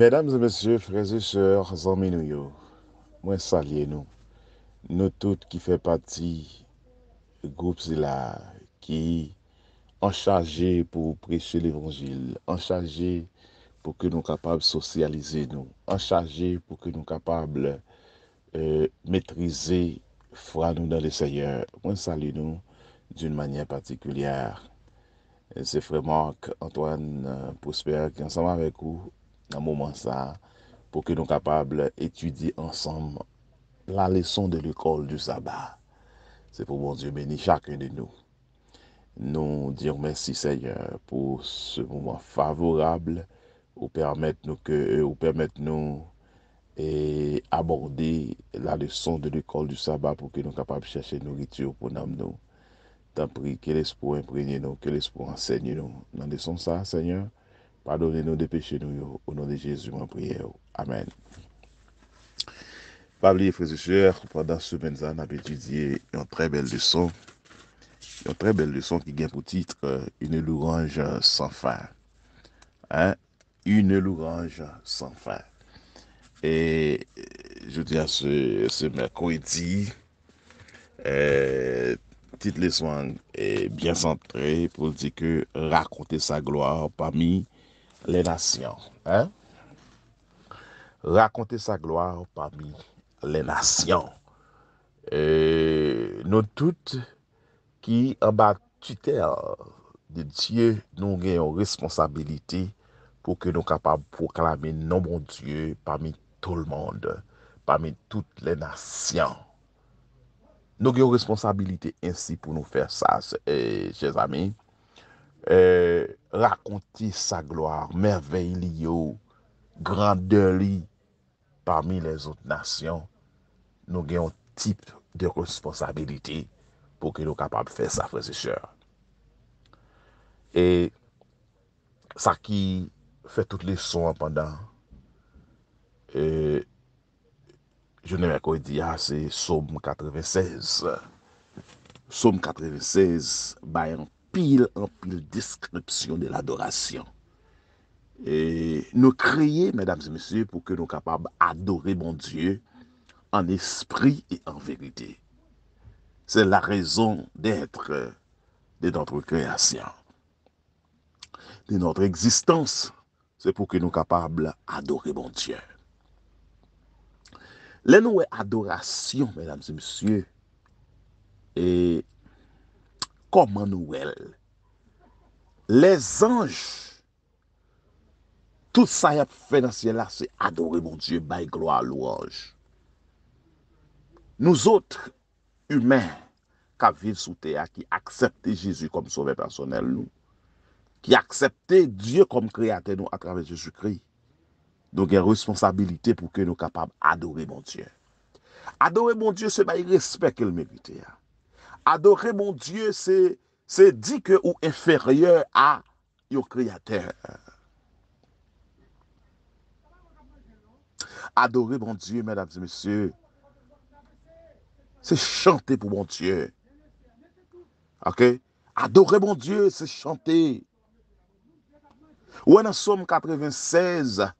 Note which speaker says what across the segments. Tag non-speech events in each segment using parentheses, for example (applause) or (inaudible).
Speaker 1: Mèdames et mèsyè, frèze chèr, zanmè nou yò, mwen salye nou, nou tout ki fè pati goup zilè, ki an chajè pou preche l'évangil, an chajè pou ke nou kapab socialize nou, an chajè euh, pou ke nou kapab mètrize fran nou dan lè seyè. Mwen salye nou d'youn manyen patikulyèr, zè frè mòk Antoine euh, Pouspère ki ansama vèk ou. nan mouman sa pou ke nou kapable etudi ansanm la leson de l'ekol du sabat. Se pou bon Dieu meni chakèn de nou. Nou diyon mèsi Seigneur pou se mouman favorable ou permèt nou e aborde la leson de l'ekol du sabat pou ke nou kapable chèche nouritio pou nanm nou. Tan pri, ke l'espo impregne nou, ke l'espo ansegne nou nan leson sa Seigneur. Pardonnez-nous de péchés, nous, au nom de Jésus, en prière. Amen. Pabli, frères et sœurs, pendant ce semaine, on a étudié une très belle leçon. Une très belle leçon qui vient pour titre euh, Une louange sans fin. Hein? Une louange sans fin. Et euh, je dis à ce, ce mercredi, euh, leçon hein, est bien centrée pour dire que raconter sa gloire parmi Le nasyon. Rakonte sa gloa pami le nasyon. Nou tout ki anba tuter de Diyo, nou gen yon responsabilite pou ke nou kapab proklame nomon Diyo pami tol monde, pami tout le nasyon. Nou gen yon responsabilite ensi pou nou fè sa, che zami. Eh, rakonti sa gloar, mervey li yo, grandeli parmi les ot nasyon, nou gen yon tip de responsabilite pou ki nou kapab fe sa fresecheur. E, sa ki fe tout le son apandan, e, jounen mè ko yon diya, se soum 96. Soum 96, bayan, pile en pile description de l'adoration. Et nous créer, mesdames et messieurs, que nous soyons capables d'adorer mon Dieu en esprit et en vérité. C'est la raison d'être de notre création, de notre existence. C'est pour que nous capables adorer mon Dieu. les nous adoration, mesdames et messieurs, et Komanouel, les anj, tout sa yap fè nasye la se adoré mon Diyo bay glo alou anj. Nou zotre, humè, ka vil sou te a ki aksepte Jésus kom sove personel nou, ki aksepte Diyo kom kreatè nou akrave Jésus-Kri, nou gen responsabilite pou ke nou kapab adoré mon Diyo. Adoré mon Diyo se bay respek elmevi te a. Adorer mon Dieu, c'est dit que ou inférieur à yo créateur. Adorer mon Dieu, mesdames et messieurs, c'est chanter pour mon Dieu. OK? Adorer mon Dieu, c'est chanter. Ou en somme 96,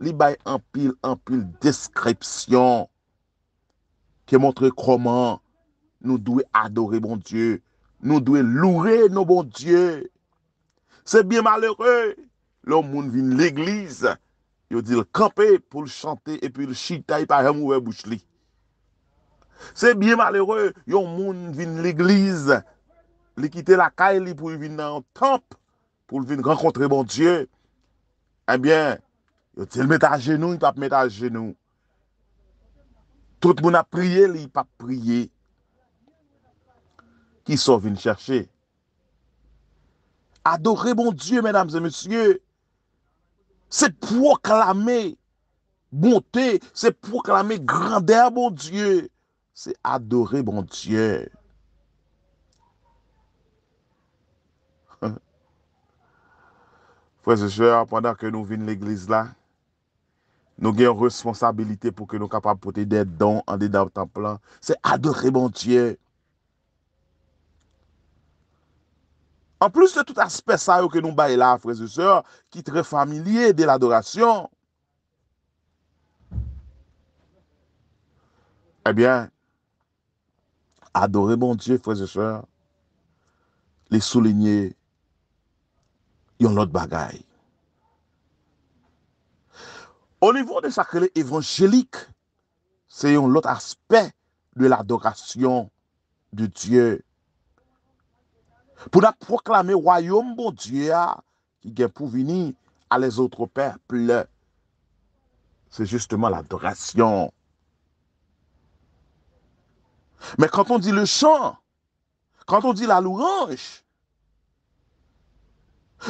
Speaker 1: li bay en pile, un pile description qui montre comment Nou dwe adore bon Diyo, nou dwe loure nou bon Diyo. Se bie malere, loun moun vin l'Eglise, yo di l'kampè pou l'chante epi l'chitay pa remouve bouch li. Se bie malere, yon moun vin l'Eglise, li kite lakay li pou vin nan temp pou vin renkontre bon Diyo. Ebyen, eh yo di l mette a genou, yon pap mette a genou. Tout moun apriye li, yon pap priye. I so vin chershe. Adore bon Diyo, menams e monsiyo. Se proklame bonte, se proklame grande a bon Diyo. Se adore bon Diyo. (laughs) Fwè se chè, apanda ke nou vin l'Eglise la, nou gen responsabilite pou ke nou kapapote dè don an dè daoutan plan. Se adore bon Diyo. En plus de tout aspect ça que nous baillons là, frères et sœurs, qui est très familier de l'adoration, eh bien, adorer mon Dieu, frères et sœurs, les souligner, ont l'autre bagaille. Au niveau de sacrés évangéliques, c'est un autre aspect de l'adoration de Dieu pour nous proclamer le royaume de Dieu ah, qui vient pour venir à les autres peuples. C'est justement l'adoration. Mais quand on dit le chant, quand on dit la louange,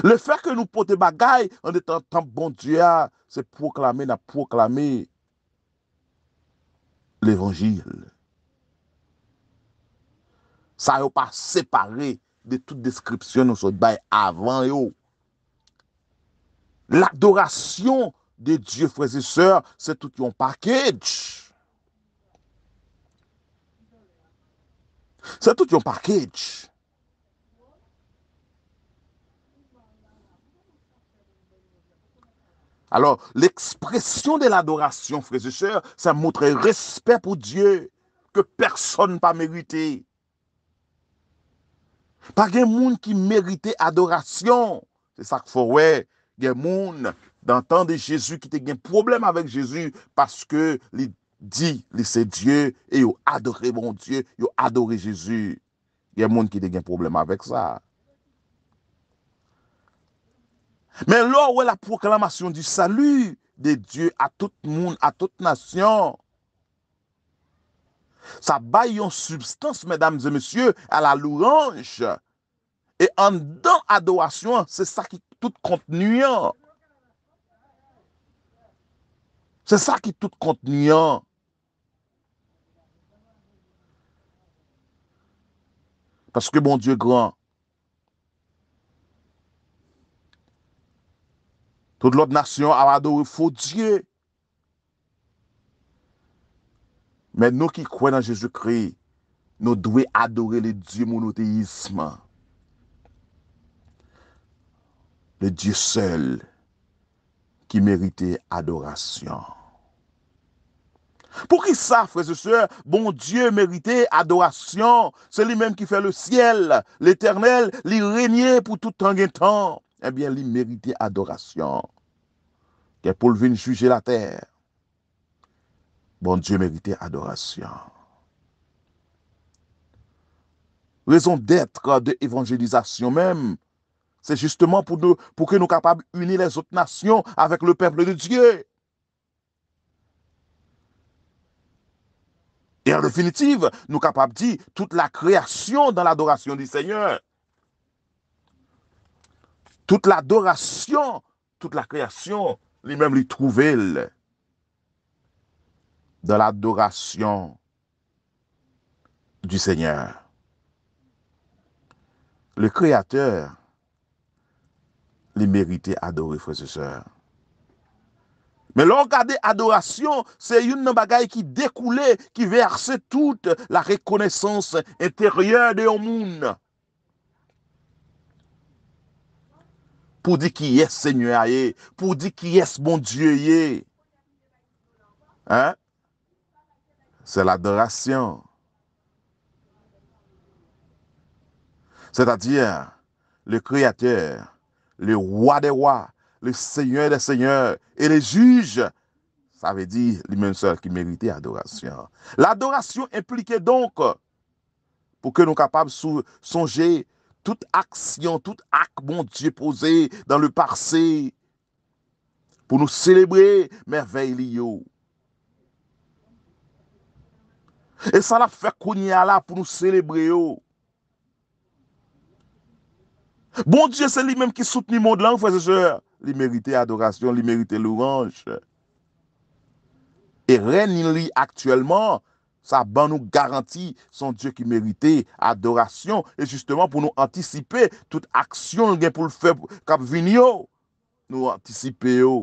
Speaker 1: le fait que nous portons bagaille en étant tant bon Dieu, ah, c'est proclamer, la proclamer l'évangile. Ça n'est pas séparé de toute description nous sommes avant yo. L'adoration de Dieu, frères et sœurs, c'est tout un package. C'est tout un package. Alors, l'expression de l'adoration, frères et sœurs, ça montre respect pour Dieu que personne n'a pas mérité. Pas de monde qui méritait adoration. C'est ça qu'il faut, ouais. Des Jésus qui était un problème avec Jésus parce que il dit, c'est Dieu et il adoré mon Dieu, ils adoré Jésus. Il y a des gens qui ont un problème avec ça. Mais là où est la proclamation du salut de Dieu à tout le monde, à toute nation, Sa bay yon substans, mesdames et messieurs, ala l'orange. Et en dan adoration, se sa ki tout contenuyan. Se sa ki tout contenuyan. Paske bon dieu gran. Tout l'ot nation ala adorifo dieu. Mais nous qui croyons en Jésus-Christ, nous devons adorer le Dieu monothéisme. Le Dieu seul qui méritait adoration. Pour qui ça, frères et sœurs, bon Dieu méritait adoration. C'est lui-même qui fait le ciel, l'éternel, lui régner pour tout temps et temps. Eh bien, il méritait adoration. Que Paul vient juger la terre. Bon Dieu méritait adoration. Raison d'être de l'évangélisation même, c'est justement pour, nous, pour que nous capables d'unir les autres nations avec le peuple de Dieu. Et en définitive, nous capables de dire toute la création dans l'adoration du Seigneur. Toute l'adoration, toute la création, lui-même lui trouver dans l'adoration du Seigneur. Le Créateur les méritait d'adorer, frères et sœurs. Mais l'on regarde adoration, c'est une bagaille qui découlait, qui versait toute la reconnaissance intérieure de monde. Pour dire qui est Seigneur, eh, pour dire qui est bon Dieu. Eh. Hein? c'est l'adoration. C'est-à-dire le Créateur, le Roi des Rois, le Seigneur des Seigneurs et les juges. Ça veut dire les même seul qui méritait l'adoration. L'adoration impliquait donc, pour que nous capables de songer toute action, tout acte, mon Dieu, posé dans le passé, pour nous célébrer merveilleux. E sa la fè kouni ala pou nou sélébre yo. Bon diè se li mèm ki soute ni moun de lang fè se jè. Li mèritè adorasyon, li mèritè louranj. E ren nin li aktuellement, sa ban nou garanti son diè ki mèritè adorasyon. E justement pou nou antisype tout aksyon gen pou l'fèb. Kap vini yo, nou antisype yo.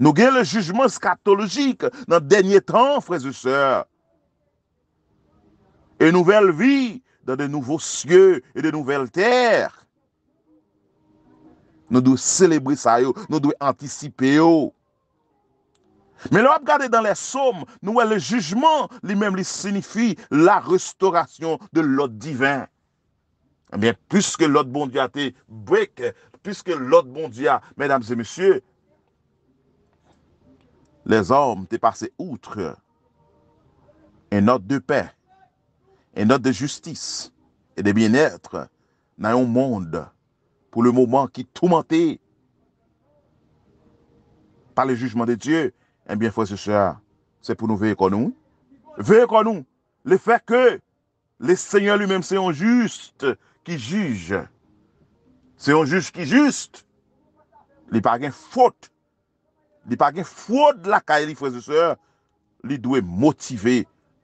Speaker 1: Nous avons le jugement scatologique dans le dernier temps, frères et sœurs. Et nouvelle vie dans de nouveaux cieux et de nouvelles terres. Nous devons célébrer ça, nous devons anticiper. Mais là, regarder dans les psaumes, nous avons le jugement lui-même qui signifie la restauration de l'ordre divin. Eh bien, puisque l'ordre bon Dieu a été break, puisque l'autre bon Dieu, mesdames et messieurs, les hommes passé outre un ordre de paix, un ordre de justice et de bien-être dans un monde pour le moment qui est tourmenté par le jugement de Dieu. Eh bien, frères ce soir, c'est pour nous veiller qu'on nous. Veillez qu'on nous. Le fait que le Seigneur lui-même, c'est un juste qui juge. C'est un juste qui juste. les n'y faute li pa gen fwo de la ka e li fwese seur, li dwe motive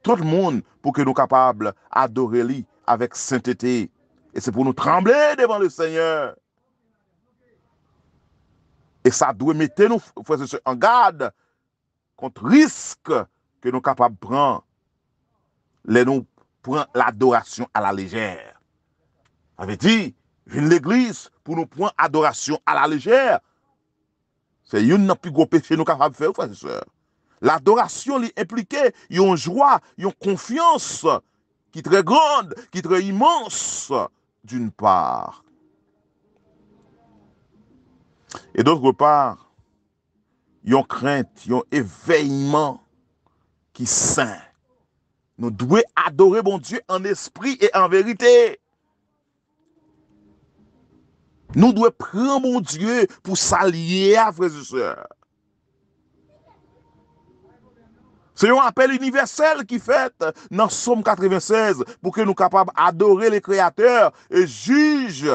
Speaker 1: tout moun pou ke nou kapab adore li avek saintete. E se pou nou tremble devan le seigneur. E sa dwe mette nou fwese seur an gade kont risk ke nou kapab pran le nou pran l'adorasyon a la lejere. A ve di, vin l'eglise pou nou pran adorasyon a la lejere C'est une plus gros péché nous capables de faire, et L'adoration implique impliquait une joie, une confiance qui est très grande, qui est très immense, d'une part. Et d'autre part, une crainte, un éveillement qui est saint. Nous devons adorer bon Dieu en esprit et en vérité. Nous devons prendre mon Dieu pour s'allier à Frère C'est un appel universel qui fait dans Somme 96 pour que nous capables d'adorer les créateurs et juge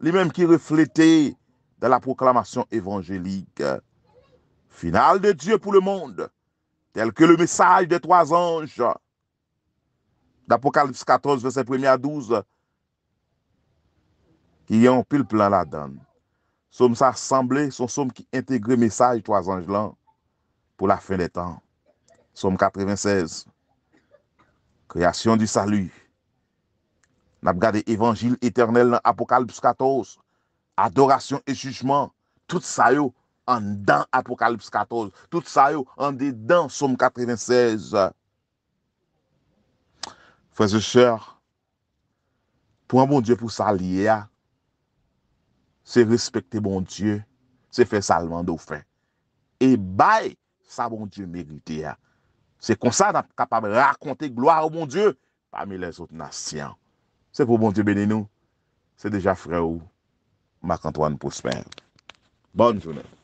Speaker 1: les mêmes qui reflétaient dans la proclamation évangélique finale de Dieu pour le monde, tel que le message des trois anges d'Apocalypse 14, verset 1 à 12, yon pil plan la dan. Som sa asemble, son som ki integre mesaj to azanj lan, pou la fin de tan. Som 96, kreasyon di sali, nab gade evanjil eternel nan apokalips 14, adorasyon e sujman, tout sa yo an dan apokalips 14, tout sa yo an den dan som 96. Franses chèr, pou an bon diè pou sali e a, Se respekte bon Diyo, se fe salman do fe. E bay sa bon Diyo merite ya. Se konsan ap kapame rakonte gloa ou bon Diyo, pa mi les ot nas sian. Se pou bon Diyo bene nou, se deja fre ou, mak antoan pou spen. Bonne jounet.